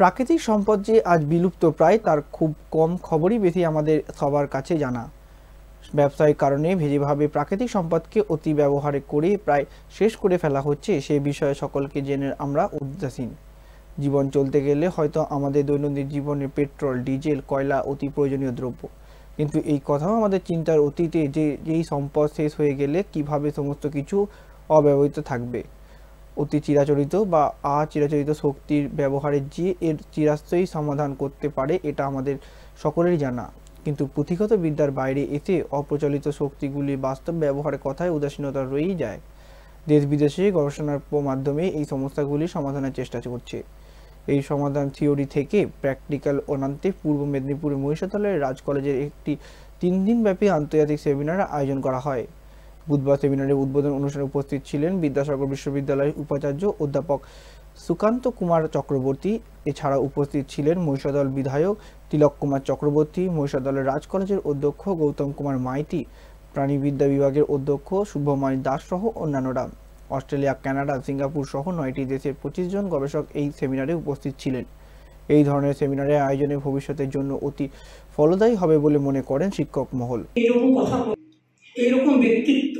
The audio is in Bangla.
প্রাকৃতিক সম্পদ যে আজ বিলুপ্ত প্রায় তার খুব কম খবরই বেশি আমাদের সবার কাছে জানা ব্যবসায়িক কারণে ভেজেভাবে প্রাকৃতিক সম্পদকে অতি ব্যবহারে করে প্রায় শেষ করে ফেলা হচ্ছে সে বিষয়ে সকলকে জেনে আমরা উদাসীন জীবন চলতে গেলে হয়তো আমাদের দৈনন্দিন জীবনে পেট্রোল ডিজেল কয়লা অতি প্রয়োজনীয় দ্রব্য কিন্তু এই কথাও আমাদের চিন্তার অতীতে যে যেই সম্পদ শেষ হয়ে গেলে কিভাবে সমস্ত কিছু অব্যবহৃত থাকবে অতি চিরাচরিত বা আচিরাচরিত শক্তির ব্যবহারের যে এর চিরাস্তই সমাধান করতে পারে এটা আমাদের সকলেরই জানা কিন্তু পুঁথিগত বিদ্যার বাইরে এতে অপ্রচলিত শক্তিগুলি বাস্তব ব্যবহারের কথায় উদাসীনতা রয়েই যায় দেশ বিদেশে গবেষণার মাধ্যমে এই সমস্যাগুলি সমাধানের চেষ্টা করছে এই সমাধান থিওরি থেকে প্র্যাকটিক্যাল অনান্তে পূর্ব মেদিনীপুরের মহিষাতলের রাজ কলেজের একটি তিন দিনব্যাপী আন্তর্জাতিক সেমিনার আয়োজন করা হয় বুধবার সেমিনারে উদ্বোধন অনুষ্ঠানে উপস্থিত ছিলেন বিদ্যাসাগর বিশ্ববিদ্যালয়ের উপাচার্য অধ্যাপক সুকান্ত কুমার চক্রবর্তী এছাড়া উপস্থিত ছিলেন মহিষাদল বিধায়ক তিলক কুমার চক্রবর্তী মহিষাদলের রাজ কলেজের অধ্যক্ষ গৌতম কুমার মাইতি প্রাণীবিদ্যা বিভাগের অধ্যক্ষ শুভময় দাস সহ অন্যান্যরা অস্ট্রেলিয়া কানাডা সিঙ্গাপুর সহ নয়টি দেশের পঁচিশ জন গবেষক এই সেমিনারে উপস্থিত ছিলেন এই ধরনের সেমিনারের আয়োজনে ভবিষ্যতের জন্য অতি ফলদায়ী হবে বলে মনে করেন শিক্ষক মহল এইরকম ব্যক্তিত্ব